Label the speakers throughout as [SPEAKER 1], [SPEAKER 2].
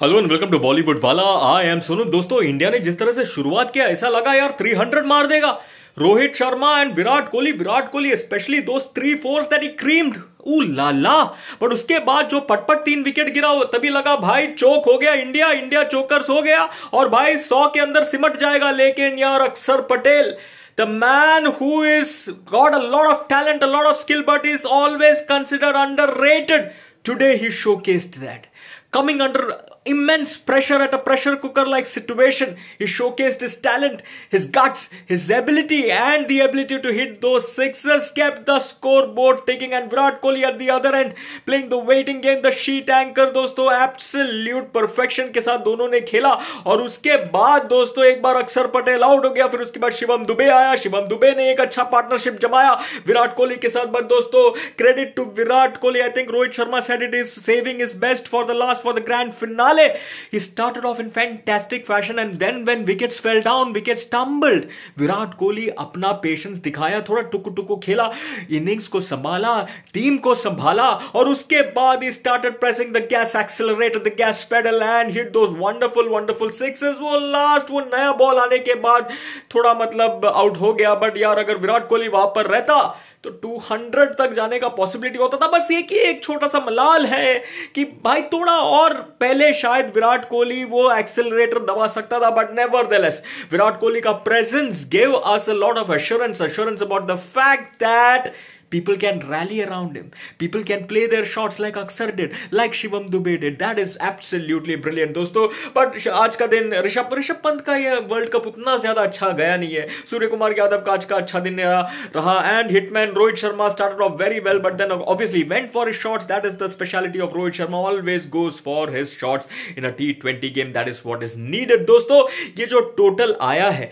[SPEAKER 1] Hello and welcome to Bollywood वाला I M Sonu दोस्तों India ने जिस तरह से शुरुआत किया ऐसा लगा यार 300 मार देगा रोहित शर्मा एंड विराट कोहली विराट कोहली स्पेशली दोस्त three fours that he creamed ला ला बट उसके बाद जो पटपट तीन विकेट गिरा हो तभी लगा भाई चौक हो गया इंडिया इंडिया चौकर्स हो गया और भाई सौ के अंदर सिमट जाएगा लेकिन यार Akshar Patel the man who is got a lot of talent a lot of skill but is always considered underrated today he showcased that coming under immense pressure at a pressure cooker like situation. He showcased his talent, his guts, his ability, and the ability to hit those sixes kept the scoreboard ticking. And Virat Kohli at the other end playing the waiting game, the sheet anchor. dosto absolute perfection ke sath dono ne khela aur uske baad dosto ek bar akshar patel out ho gaya fir uske baad shivam dubey aaya shivam dubey ne ek acha partnership jamaya virat kohli ke sath but dosto credit to virat kohli i think rohit sharma said it is saving his best for the last for the grand finale वाले he started off in fantastic fashion and then when wickets fell down wickets tumbled. Virat Kohli अपना patience दिखाया थोड़ा टुक टुक खेला innings को संभाला team को संभाला और उसके बाद he started pressing the gas accelerator the gas pedal and hit those wonderful wonderful sixes वो लास्ट वो नया बॉल आने के बाद थोड़ा मतलब आउट हो गया बट यार अगर विराट कोहली वहां पर रहता तो 200 तक जाने का पॉसिबिलिटी होता था बस एक ही एक छोटा सा मलाल है कि भाई थोड़ा और पहले शायद विराट कोहली वो एक्सेलरेटर दबा सकता था बट नेवर विराट कोहली का presence gave us a lot of assurance assurance about the fact that People can rally around him. People can play their shots like Aksar did, like Shivam Dubey did. That is absolutely brilliant, dosto But aaj ka din rishabh rishabh pant ka ye world cup utna zyada acha gaya nahi hai surya kumar yadav ka aaj ka acha din raha and hitman rohit sharma started off very well but then obviously went for his shots. That is the speciality of Rohit Sharma. Always goes for his shots in a T20 game. That is what is needed. dosto ye jo total aaya hai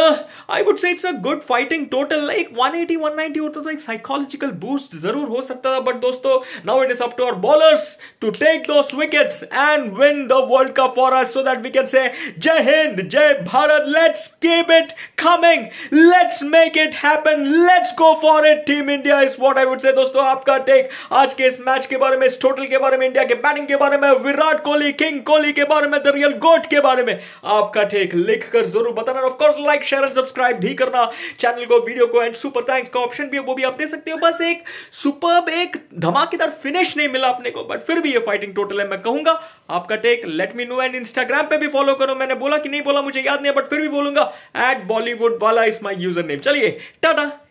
[SPEAKER 1] uh, i would say it's a good fighting total like 180 190 hota to ek psycho psychological boost जरूर हो सकता था but दोस्तों now it is up to our bowlers to take those wickets and win the world cup for us so that we can say Jai Hind Jai Bharat let's keep it coming let's make it happen let's go for it team India is what I would say दोस्तों आपका take आज के इस match के बारे में इस total के बारे में इंडिया के बैटिंग के बारे में विराट कोहली किंग कोहली के बारे में द रियल गोट के बारे में आपका टेक लिख जरूर बताना ऑफ लाइक शेयर एंड सब्सक्राइब भी करना चैनल को वीडियो को एंड सुपर थैंक्स का ऑप्शन भी वो भी आप दे सकते सकते हो बस एक सुपर एक धमाकेदार फिनिश नहीं मिला अपने को बट फिर भी ये फाइटिंग टोटल है मैं कहूंगा आपका take let me know and Instagram पे भी फॉलो करो मैंने बोला कि नहीं बोला मुझे याद नहीं बट फिर भी बोलूंगा एट बॉलीवुड वाला इज माई यूजर नेम चलिए टाटा